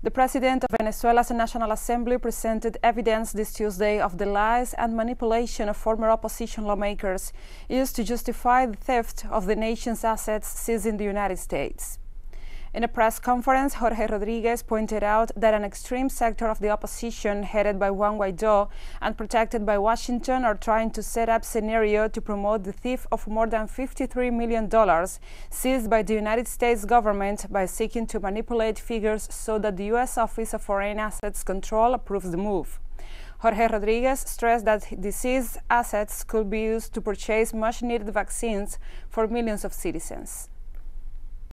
The president of Venezuela's National Assembly presented evidence this Tuesday of the lies and manipulation of former opposition lawmakers used to justify the theft of the nation's assets seized in the United States. In a press conference, Jorge Rodriguez pointed out that an extreme sector of the opposition, headed by Juan Guaido and protected by Washington, are trying to set up scenario to promote the theft of more than $53 million seized by the United States government by seeking to manipulate figures so that the U.S. Office of Foreign Assets Control approves the move. Jorge Rodriguez stressed that disease assets could be used to purchase much needed vaccines for millions of citizens.